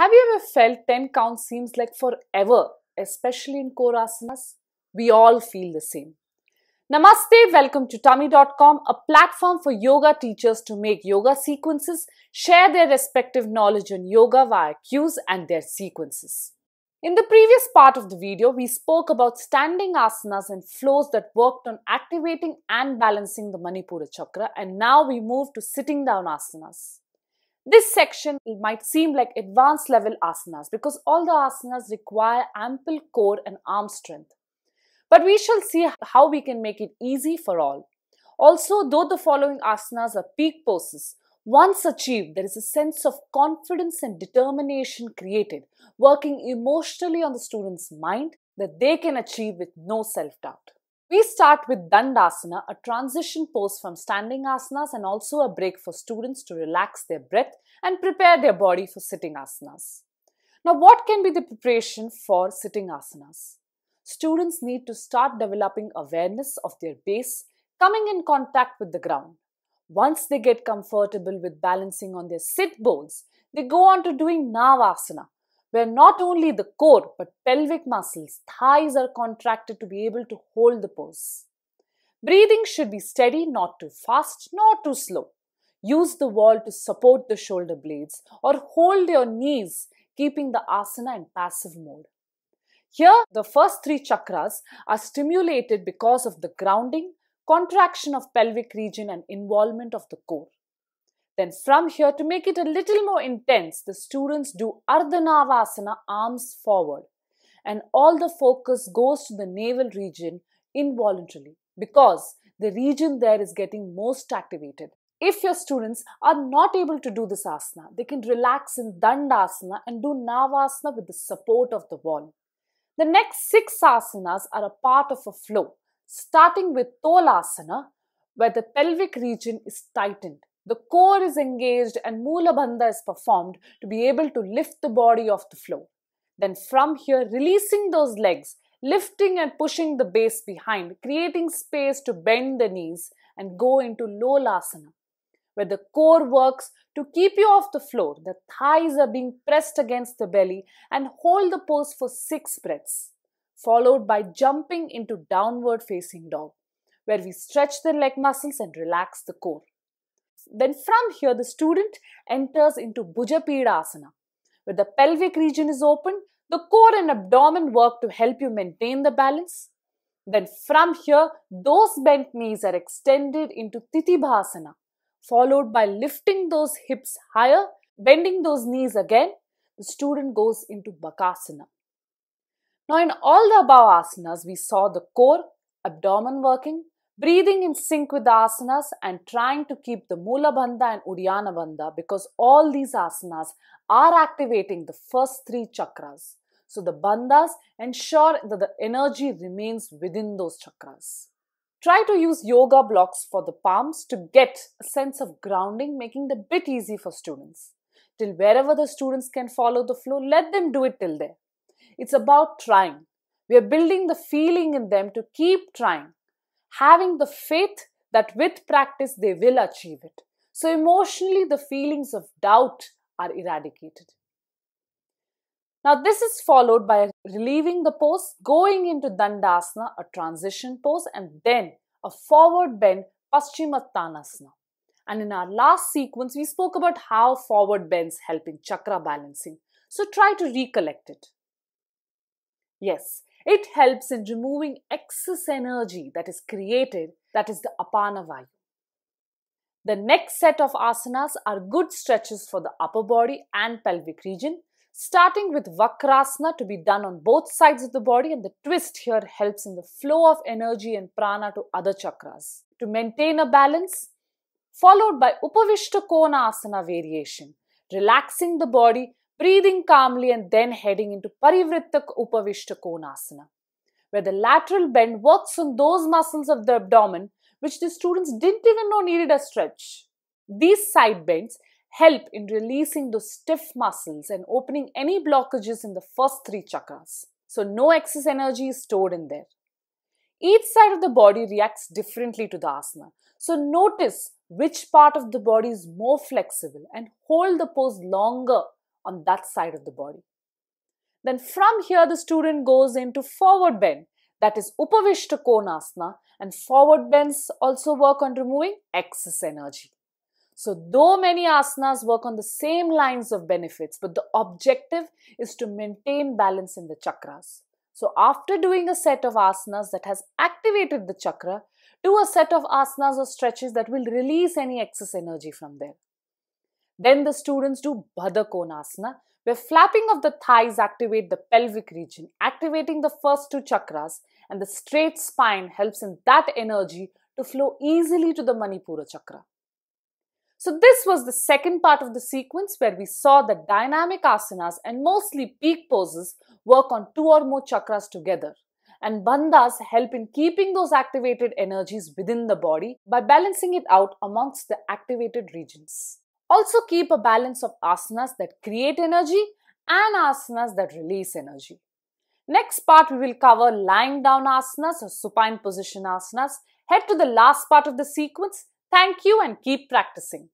Have you ever felt 10 counts seems like forever, especially in core asanas? We all feel the same. Namaste, welcome to tummy.com, a platform for yoga teachers to make yoga sequences, share their respective knowledge on yoga via cues and their sequences. In the previous part of the video, we spoke about standing asanas and flows that worked on activating and balancing the Manipura chakra, and now we move to sitting down asanas. This section might seem like advanced level asanas because all the asanas require ample core and arm strength. But we shall see how we can make it easy for all. Also, though the following asanas are peak poses, once achieved, there is a sense of confidence and determination created, working emotionally on the student's mind that they can achieve with no self doubt. We start with Dandasana, a transition pose from standing asanas and also a break for students to relax their breath and prepare their body for sitting asanas. Now, what can be the preparation for sitting asanas? Students need to start developing awareness of their base, coming in contact with the ground. Once they get comfortable with balancing on their sit bones, they go on to doing Navasana, where not only the core but pelvic muscles, thighs are contracted to be able to hold the pose. Breathing should be steady, not too fast, nor too slow. Use the wall to support the shoulder blades or hold your knees, keeping the asana in passive mode. Here, the first three chakras are stimulated because of the grounding, contraction of pelvic region, and involvement of the core. Then from here, to make it a little more intense, the students do Ardhanavasana, arms forward. And all the focus goes to the navel region involuntarily because the region there is getting most activated. If your students are not able to do this asana, they can relax in Dandasana and do Navasana with the support of the wall. The next six asanas are a part of a flow, starting with Tolasana, where the pelvic region is tightened. The core is engaged and Mula Bandha is performed to be able to lift the body off the floor. Then from here, releasing those legs, lifting and pushing the base behind, creating space to bend the knees and go into low Lolasana, where the core works to keep you off the floor. The thighs are being pressed against the belly and hold the pose for six breaths, followed by jumping into downward facing dog, where we stretch the leg muscles and relax the core. Then from here, the student enters into Asana. where the pelvic region is open, the core and abdomen work to help you maintain the balance. Then from here, those bent knees are extended into Titibhasana, followed by lifting those hips higher, bending those knees again. The student goes into Bakasana. Now, in all the above asanas, we saw the core, abdomen working, breathing in sync with the asanas and trying to keep the Mula Bandha and Uddiyana Bandha because all these asanas are activating the first three chakras. So the bandhas ensure that the energy remains within those chakras. Try to use yoga blocks for the palms to get a sense of grounding, making it a bit easy for students. Till wherever the students can follow the flow, let them do it till there. It's about trying. We are building the feeling in them to keep trying having the faith that with practice they will achieve it. So, emotionally, the feelings of doubt are eradicated. Now, this is followed by relieving the pose, going into Dandasana, a transition pose, and then a forward bend, Paschimottanasana. And in our last sequence, we spoke about how forward bends help in chakra balancing. So try to recollect it. Yes, it helps in removing excess energy that is created, that is the apana vayu. The next set of asanas are good stretches for the upper body and pelvic region, starting with Vakrasana to be done on both sides of the body, and the twist here helps in the flow of energy and prana to other chakras. To maintain a balance, followed by Upavishta Kona Asana variation, relaxing the body breathing calmly and then heading into Parivritta Upavishta Konasana, where the lateral bend works on those muscles of the abdomen which the students didn't even know needed a stretch. These side bends help in releasing those stiff muscles and opening any blockages in the first three chakras. So, no excess energy is stored in there. Each side of the body reacts differently to the asana. So, notice which part of the body is more flexible and hold the pose longer on that side of the body. Then from here the student goes into forward bend that is Upavishta Konasana and forward bends also work on removing excess energy. So though many asanas work on the same lines of benefits but the objective is to maintain balance in the chakras. So after doing a set of asanas that has activated the chakra, do a set of asanas or stretches that will release any excess energy from there. Then the students do Bhadakonasana, where flapping of the thighs activate the pelvic region, activating the first two chakras, and the straight spine helps in that energy to flow easily to the Manipura chakra. So this was the second part of the sequence where we saw that dynamic asanas and mostly peak poses work on two or more chakras together. And bandhas help in keeping those activated energies within the body by balancing it out amongst the activated regions. Also keep a balance of asanas that create energy and asanas that release energy. Next part we will cover lying down asanas or supine position asanas. Head to the last part of the sequence. Thank you and keep practicing.